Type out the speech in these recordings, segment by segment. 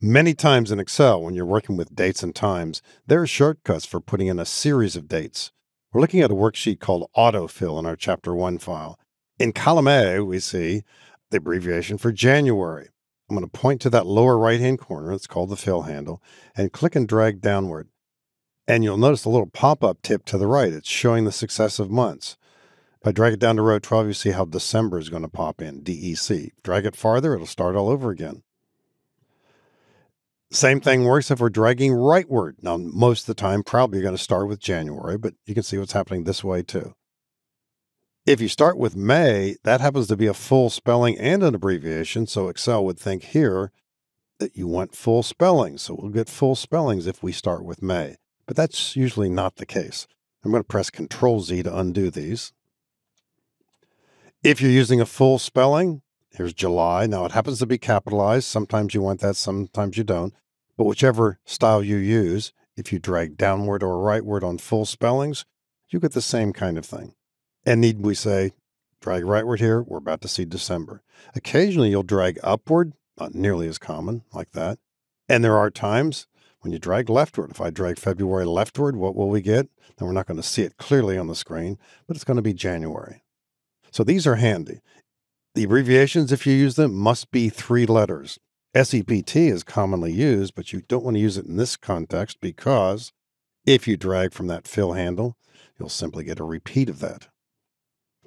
Many times in Excel, when you're working with dates and times, there are shortcuts for putting in a series of dates. We're looking at a worksheet called Autofill in our Chapter 1 file. In column A, we see the abbreviation for January. I'm going to point to that lower right hand corner, it's called the fill handle, and click and drag downward. And you'll notice a little pop up tip to the right. It's showing the successive months. If I drag it down to row 12, you see how December is going to pop in, DEC. Drag it farther, it'll start all over again. Same thing works if we're dragging rightward. Now, most of the time, probably you're going to start with January, but you can see what's happening this way too. If you start with May, that happens to be a full spelling and an abbreviation, so Excel would think here that you want full spellings, so we'll get full spellings if we start with May. But that's usually not the case. I'm going to press Control Z to undo these. If you're using a full spelling, Here's July. Now it happens to be capitalized. Sometimes you want that, sometimes you don't. But whichever style you use, if you drag downward or rightward on full spellings, you get the same kind of thing. And need we say, drag rightward here, we're about to see December. Occasionally you'll drag upward, not nearly as common like that. And there are times when you drag leftward. If I drag February leftward, what will we get? Then we're not going to see it clearly on the screen, but it's going to be January. So these are handy. The abbreviations, if you use them, must be three letters. SEPT is commonly used, but you don't want to use it in this context because if you drag from that fill handle, you'll simply get a repeat of that.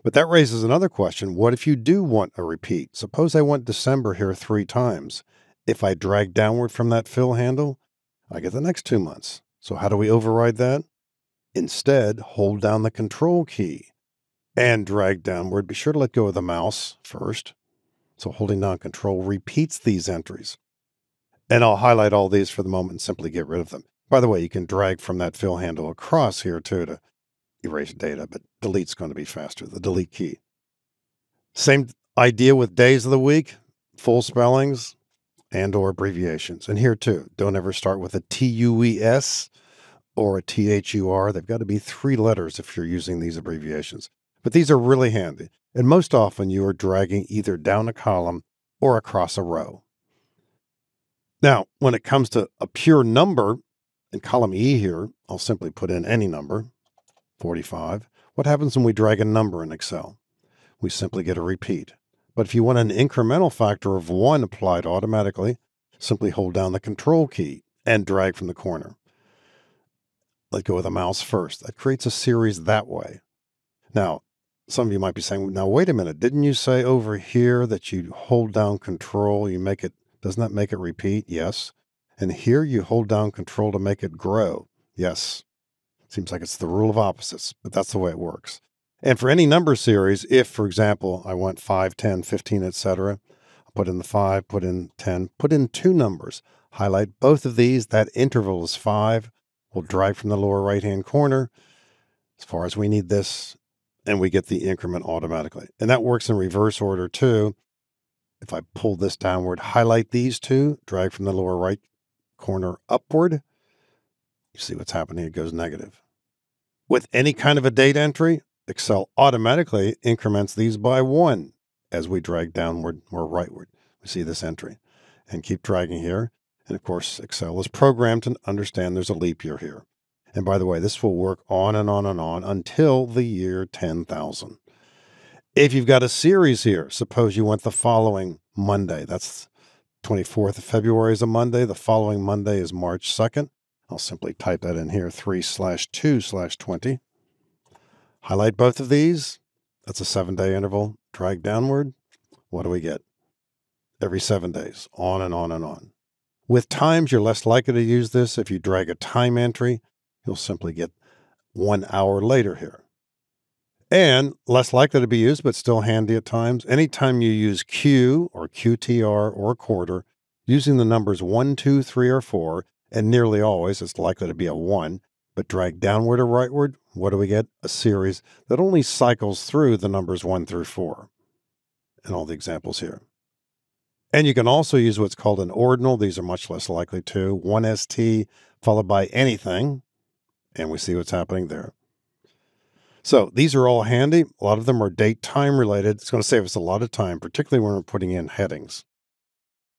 But that raises another question. What if you do want a repeat? Suppose I want December here three times. If I drag downward from that fill handle, I get the next two months. So how do we override that? Instead, hold down the control key and drag downward. Be sure to let go of the mouse first. So holding down control repeats these entries. And I'll highlight all these for the moment and simply get rid of them. By the way, you can drag from that fill handle across here too to erase data, but delete's going to be faster, the delete key. Same idea with days of the week, full spellings and or abbreviations. And here too, don't ever start with a T-U-E-S or a T-H-U-R. They've got to be three letters if you're using these abbreviations but these are really handy, and most often you are dragging either down a column or across a row. Now, when it comes to a pure number, in column E here, I'll simply put in any number, 45. What happens when we drag a number in Excel? We simply get a repeat. But if you want an incremental factor of 1 applied automatically, simply hold down the Control key and drag from the corner. Let go of the mouse first. That creates a series that way. Now, some of you might be saying, now, wait a minute, didn't you say over here that you hold down control, you make it, doesn't that make it repeat? Yes. And here you hold down control to make it grow. Yes. Seems like it's the rule of opposites, but that's the way it works. And for any number series, if, for example, I want 5, 10, 15, etc., put in the 5, put in 10, put in two numbers, highlight both of these, that interval is 5, we'll drag from the lower right-hand corner, as far as we need this, and we get the increment automatically. And that works in reverse order too. If I pull this downward, highlight these two, drag from the lower right corner upward, you see what's happening, it goes negative. With any kind of a date entry, Excel automatically increments these by one as we drag downward or rightward. We see this entry and keep dragging here. And of course, Excel is programmed to understand there's a leap year here. And by the way, this will work on and on and on until the year 10,000. If you've got a series here, suppose you went the following Monday. That's 24th of February is a Monday. The following Monday is March 2nd. I'll simply type that in here 3 slash 2 slash 20. Highlight both of these. That's a seven day interval. Drag downward. What do we get? Every seven days, on and on and on. With times, you're less likely to use this if you drag a time entry you will simply get one hour later here. And less likely to be used, but still handy at times. Anytime you use Q or QTR or quarter, using the numbers 1, 2, 3, or 4, and nearly always it's likely to be a 1, but drag downward or rightward, what do we get? A series that only cycles through the numbers 1 through 4. And all the examples here. And you can also use what's called an ordinal. These are much less likely to. 1ST followed by anything, and we see what's happening there. So these are all handy. A lot of them are date time related. It's going to save us a lot of time, particularly when we're putting in headings.